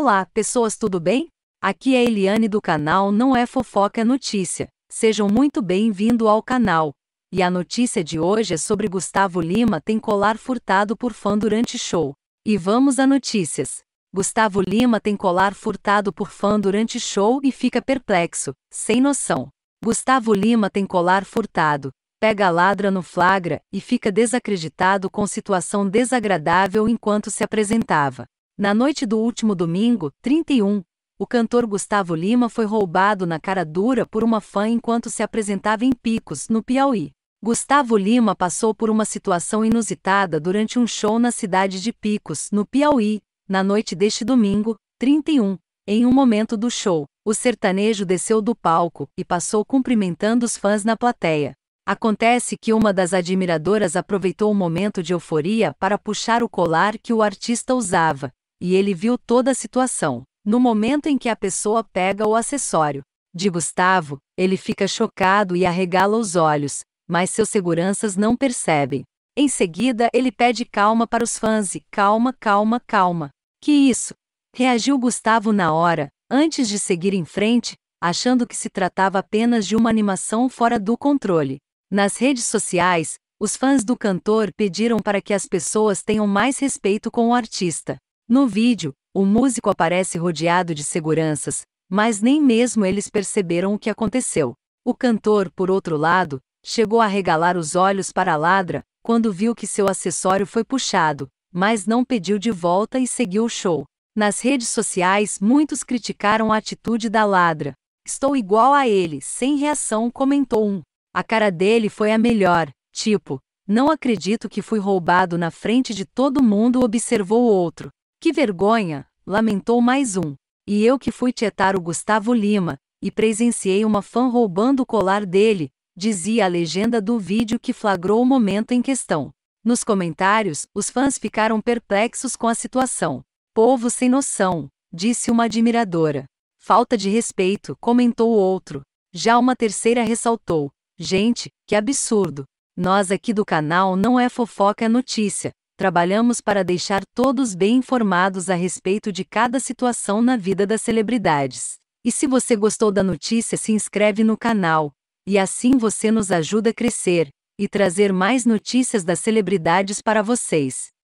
Olá, pessoas, tudo bem? Aqui é Eliane do canal Não é Fofoca é Notícia. Sejam muito bem-vindos ao canal. E a notícia de hoje é sobre Gustavo Lima tem colar furtado por fã durante show. E vamos a notícias. Gustavo Lima tem colar furtado por fã durante show e fica perplexo, sem noção. Gustavo Lima tem colar furtado, pega a ladra no flagra e fica desacreditado com situação desagradável enquanto se apresentava. Na noite do último domingo, 31, o cantor Gustavo Lima foi roubado na cara dura por uma fã enquanto se apresentava em Picos, no Piauí. Gustavo Lima passou por uma situação inusitada durante um show na cidade de Picos, no Piauí, na noite deste domingo, 31. Em um momento do show, o sertanejo desceu do palco e passou cumprimentando os fãs na plateia. Acontece que uma das admiradoras aproveitou o momento de euforia para puxar o colar que o artista usava, e ele viu toda a situação. No momento em que a pessoa pega o acessório de Gustavo, ele fica chocado e arregala os olhos, mas seus seguranças não percebem. Em seguida, ele pede calma para os fãs e calma, calma, calma. Que isso? Reagiu Gustavo na hora, antes de seguir em frente, achando que se tratava apenas de uma animação fora do controle. Nas redes sociais, os fãs do cantor pediram para que as pessoas tenham mais respeito com o artista. No vídeo, o músico aparece rodeado de seguranças, mas nem mesmo eles perceberam o que aconteceu. O cantor, por outro lado, chegou a regalar os olhos para a ladra quando viu que seu acessório foi puxado, mas não pediu de volta e seguiu o show. Nas redes sociais, muitos criticaram a atitude da ladra. Estou igual a ele, sem reação, comentou um. A cara dele foi a melhor, tipo, não acredito que fui roubado na frente de todo mundo, observou outro. Que vergonha! lamentou mais um. E eu que fui tietar o Gustavo Lima, e presenciei uma fã roubando o colar dele, dizia a legenda do vídeo que flagrou o momento em questão. Nos comentários, os fãs ficaram perplexos com a situação. Povo sem noção, disse uma admiradora. Falta de respeito, comentou outro. Já uma terceira ressaltou: Gente, que absurdo! Nós aqui do canal não é fofoca é notícia, trabalhamos para deixar todos bem informados a respeito de cada situação na vida das celebridades. E se você gostou da notícia, se inscreve no canal, e assim você nos ajuda a crescer e trazer mais notícias das celebridades para vocês.